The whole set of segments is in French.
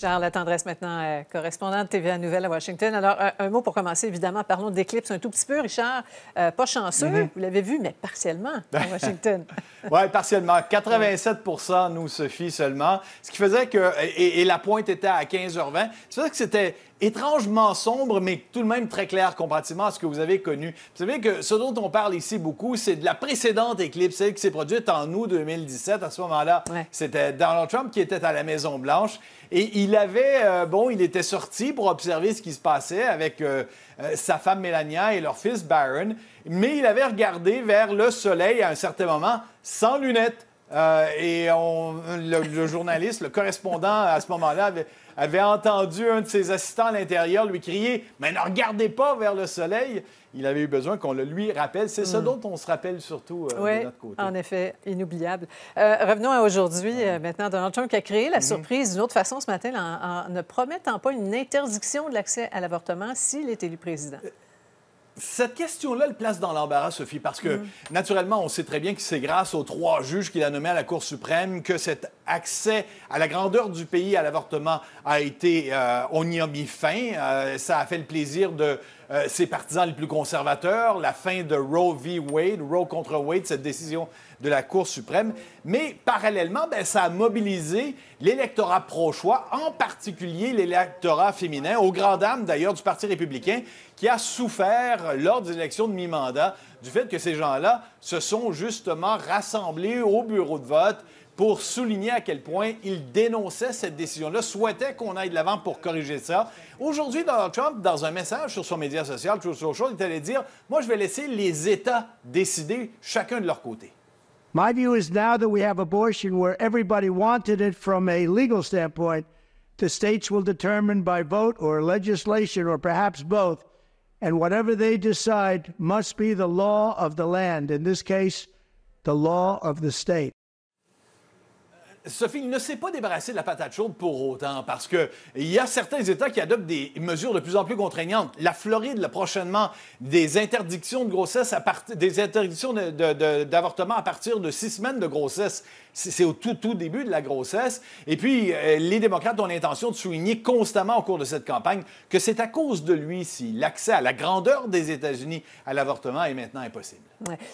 Charles, la tendresse maintenant, correspondant euh, correspondante TVA Nouvelle à Washington. Alors, un mot pour commencer, évidemment, parlons d'éclipse un tout petit peu. Richard, euh, pas chanceux, mhm. vous l'avez vu, mais partiellement à Washington. oui, partiellement. 87 nous, Sophie, seulement. Ce qui faisait que, et, la pointe était à 15h20, cest vrai que c'était étrangement sombre, mais tout de même très clair comparativement à ce que vous avez connu. Vous savez que ce dont on parle ici beaucoup, c'est de la précédente éclipse, qui s'est produite en août 2017. À ce moment-là, c'était Donald Trump qui était à la Maison-Blanche. Et il avait, euh, bon, il était sorti pour observer ce qui se passait avec euh, euh, sa femme Melania et leur fils Barron, mais il avait regardé vers le soleil à un certain moment sans lunettes euh, et le, journaliste, le correspondant à ce moment-là avait, entendu un de ses assistants à l'intérieur lui crier Mais ne regardez pas vers le soleil. Il avait eu besoin qu'on le lui rappelle. C'est ce hmm. dont on se rappelle surtout euh, de notre côté. En effet, inoubliable. Euh, revenons à aujourd'hui. maintenant, Donald Trump a créé la mhm. surprise d'une autre façon ce matin en, en, ne promettant pas une interdiction de l'accès à l'avortement s'il est élu président. Cette question-là le place dans l'embarras, Sophie, parce que, mm. naturellement, on sait très bien que c'est grâce aux trois juges qu'il a nommés à la Cour suprême que cette accès à la grandeur du pays à l'avortement a été, euh, on y a mis fin. Euh, ça a fait le plaisir de euh, ses partisans les plus conservateurs, la fin de Roe v. Wade, Roe contre Wade, cette décision de la Cour suprême. Mais parallèlement, ben, ça a mobilisé l'électorat pro-choix, en particulier l'électorat féminin, au grand dam, d'ailleurs du Parti républicain, qui a souffert lors des élections de mi-mandat du fait que ces gens-là se sont justement rassemblés au bureau de vote pour souligner à quel point ils dénonçaient cette décision-là, souhaitaient qu'on aille de l'avant pour corriger ça. Aujourd'hui, Donald Trump, dans un message sur son média social, Truth Social, il est allé dire Moi, je vais laisser les États décider chacun de leur côté. My view is now that we have abortion where everybody wanted it from a legal standpoint, the states will by vote or legislation or perhaps both and whatever they decide must be the law of the land, in this case, the law of the state. Sophie, il ne s'est pas débarrassé de la patate chaude pour autant, parce qu'il y a certains États qui adoptent des mesures de plus en plus contraignantes. La Floride, prochainement, des interdictions de grossesse, à des interdictions d'avortement à partir de six semaines de grossesse. C'est au tout, tout début de la grossesse. Et puis, euh, les démocrates ont l'intention de souligner constamment au cours de cette campagne que c'est à cause de lui si l'accès à la grandeur des États-Unis à l'avortement est maintenant impossible.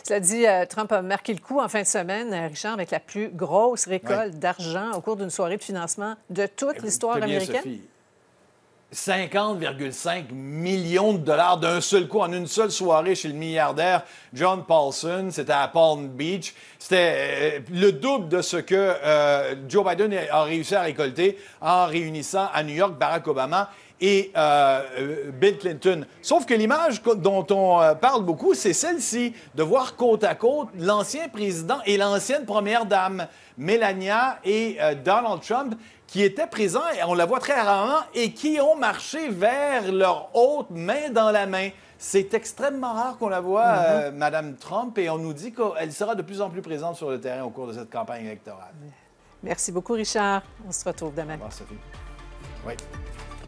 Cela dit, euh, Trump a marqué le coup en fin de semaine, Richard, avec la plus grosse récolte d'argent au cours d'une soirée de financement de toute eh, l'histoire américaine? 50,5 millions de dollars d'un seul coup, en une seule soirée chez le milliardaire John Paulson. C'était à Palm Beach. C'était euh, le double de ce que euh, Joe Biden a réussi à récolter en réunissant à New York Barack Obama et euh, euh, Bill Clinton. Sauf que l'image dont on euh, parle beaucoup, c'est celle-ci, de voir côte à côte l'ancien président et l'ancienne première dame, Melania et Donald Trump, qui étaient présents, et on la voit très rarement, et qui ont marché vers leur hôte main dans la main. C'est extrêmement rare qu'on la voit, Mme mm-hmm. Madame Trump, et on nous dit qu'elle sera de plus en plus présente sur le terrain au cours de cette campagne électorale. Merci beaucoup, Richard. On se retrouve demain. Sophie. Oui.